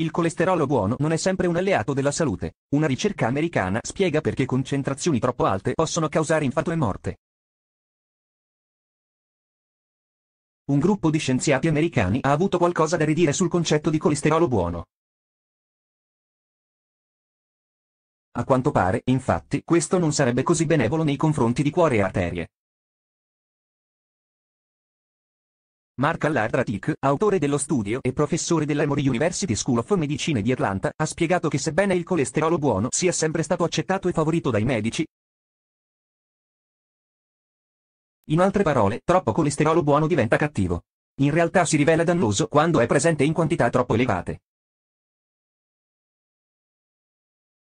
Il colesterolo buono non è sempre un alleato della salute. Una ricerca americana spiega perché concentrazioni troppo alte possono causare infarto e morte. Un gruppo di scienziati americani ha avuto qualcosa da ridire sul concetto di colesterolo buono. A quanto pare, infatti, questo non sarebbe così benevolo nei confronti di cuore e arterie. Mark Allard Ratic, autore dello studio e professore della Emory University School of Medicine di Atlanta, ha spiegato che sebbene il colesterolo buono sia sempre stato accettato e favorito dai medici, in altre parole, troppo colesterolo buono diventa cattivo. In realtà si rivela dannoso quando è presente in quantità troppo elevate.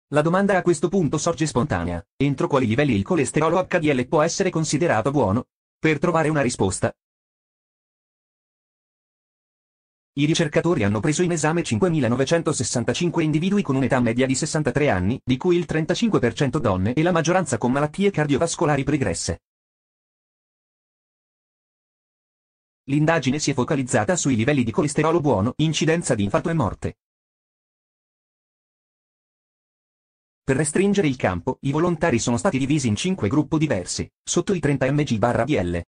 La domanda a questo punto sorge spontanea. Entro quali livelli il colesterolo HDL può essere considerato buono? Per trovare una risposta, i ricercatori hanno preso in esame 5.965 individui con un'età media di 63 anni, di cui il 35% donne e la maggioranza con malattie cardiovascolari pregresse. L'indagine si è focalizzata sui livelli di colesterolo buono, incidenza di infarto e morte. Per restringere il campo, i volontari sono stati divisi in 5 gruppi diversi, sotto i 30 mg/dl,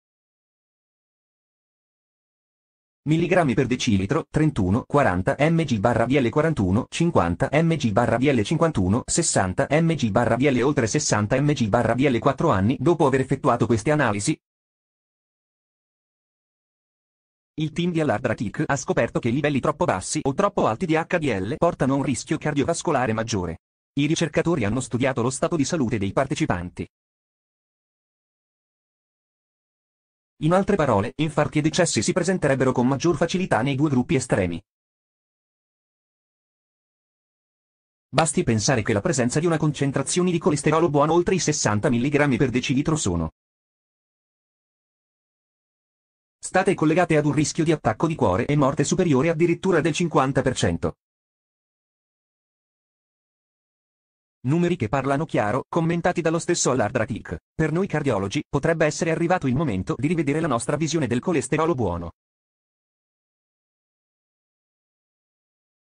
mg per decilitro 31 40 mg barra BL 41 50 mg barra BL 51 60 mg barra BL oltre 60 mg barra BL 4 anni dopo aver effettuato queste analisi. Il team di Alardratic ha scoperto che livelli troppo bassi o troppo alti di HDL portano a un rischio cardiovascolare maggiore. I ricercatori hanno studiato lo stato di salute dei partecipanti. In altre parole, infarti e decessi si presenterebbero con maggior facilità nei due gruppi estremi. Basti pensare che la presenza di una concentrazione di colesterolo buono oltre i 60 mg per decilitro sono state collegate ad un rischio di attacco di cuore e morte superiore addirittura del 50%. Numeri che parlano chiaro, commentati dallo stesso Allard Ratic. Per noi cardiologi, potrebbe essere arrivato il momento di rivedere la nostra visione del colesterolo buono.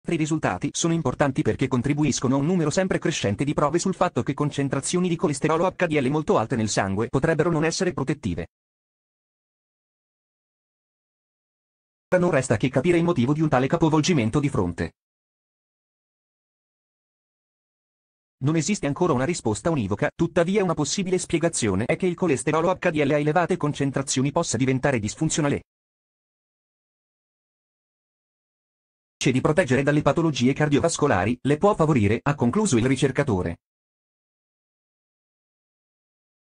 I risultati sono importanti perché contribuiscono a un numero sempre crescente di prove sul fatto che concentrazioni di colesterolo HDL molto alte nel sangue potrebbero non essere protettive. Non resta che capire il motivo di un tale capovolgimento di fronte. Non esiste ancora una risposta univoca, tuttavia una possibile spiegazione è che il colesterolo HDL a elevate concentrazioni possa diventare disfunzionale. C'è di proteggere dalle patologie cardiovascolari, le può favorire, ha concluso il ricercatore.